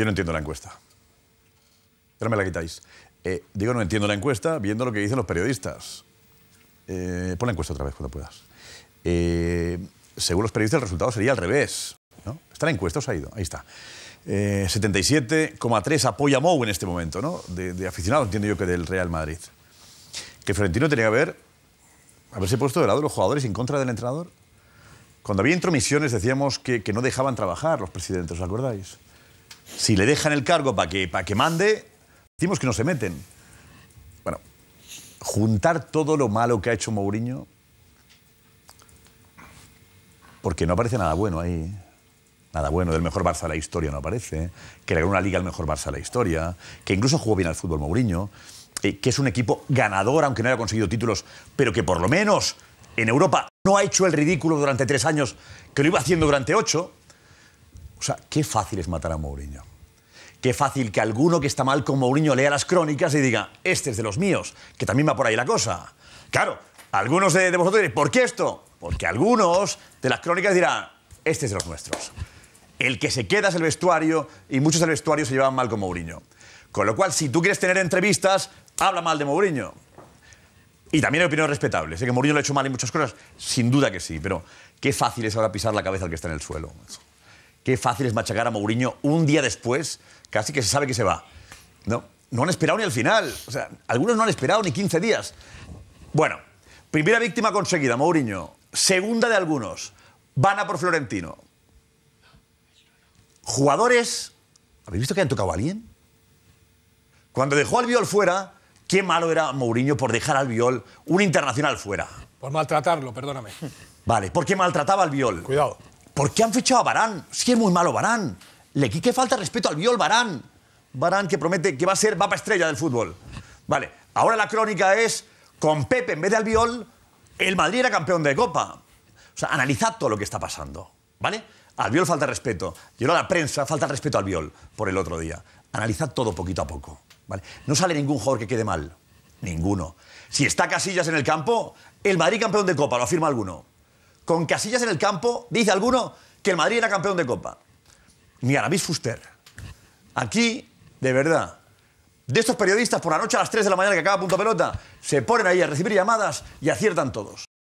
Yo no entiendo la encuesta. Ahora me la quitáis. Eh, digo, no entiendo la encuesta viendo lo que dicen los periodistas. Eh, pon la encuesta otra vez cuando puedas. Eh, según los periodistas, el resultado sería al revés. ¿no? ¿Está la encuesta os ha ido? Ahí está. 77,3 apoya a Mou en este momento, ¿no? De, aficionado, entiendo yo que del Real Madrid. Que Florentino tenía que haberse puesto de lado los jugadores en contra del entrenador. Cuando había intromisiones decíamos que, que no dejaban trabajar los presidentes, ¿os acordáis? si le dejan el cargo para que, para que mande, decimos que no se meten. Bueno, juntar todo lo malo que ha hecho Mourinho, porque no aparece nada bueno ahí. Nada bueno, del mejor Barça de la historia no aparece, que le ganó una liga al mejor Barça de la historia, que incluso jugó bien al fútbol Mourinho, eh, que es un equipo ganador, aunque no haya conseguido títulos, pero que por lo menos en Europa no ha hecho el ridículo durante tres años que lo iba haciendo durante ocho. O sea, qué fácil es matar a Mourinho. Qué fácil que alguno que está mal con Mourinho lea las crónicas y diga, este es de los míos, que también va por ahí la cosa. Claro, algunos de, vosotros diréis, ¿por qué esto? Porque algunos de las crónicas dirán, este es de los nuestros. El que se queda es el vestuario y muchos del vestuario se llevan mal con Mourinho. Con lo cual, si tú quieres tener entrevistas, habla mal de Mourinho. Y también hay opiniones respetables. Sé que Mourinho lo ha hecho mal en muchas cosas, sin duda que sí, pero qué fácil es ahora pisar la cabeza al que está en el suelo. Qué fácil es machacar a Mourinho un día después, casi que se sabe que se va. No, no han esperado ni al final. O sea, algunos no han esperado ni 15 días. Bueno, primera víctima conseguida, Mourinho. Segunda de algunos. Van a por Florentino. Jugadores. ¿Habéis visto que han tocado a alguien? Cuando dejó al Viol fuera, qué malo era Mourinho por dejar al Viol un internacional fuera. Por maltratarlo, perdóname. Vale, porque maltrataba al Viol. Cuidado. ¿Por qué han fichado a Barán? Si sí, es muy malo Barán. Le que falta respeto al viol Barán. Barán que promete que va a ser mapa estrella del fútbol. Vale, ahora la crónica es, con Pepe en vez de viol el Madrid era campeón de Copa. O sea, analizad todo lo que está pasando, ¿vale? Al viol falta respeto. Y a la prensa falta respeto al viol por el otro día. Analizad todo poquito a poco, ¿vale? No sale ningún jugador que quede mal. Ninguno. Si está Casillas en el campo, el Madrid campeón de Copa, lo afirma alguno con Casillas en el campo, dice alguno que el Madrid era campeón de Copa. Ni Aramis Fuster. Aquí, de verdad, de estos periodistas por la noche a las 3 de la mañana que acaba punto pelota, se ponen ahí a recibir llamadas y aciertan todos.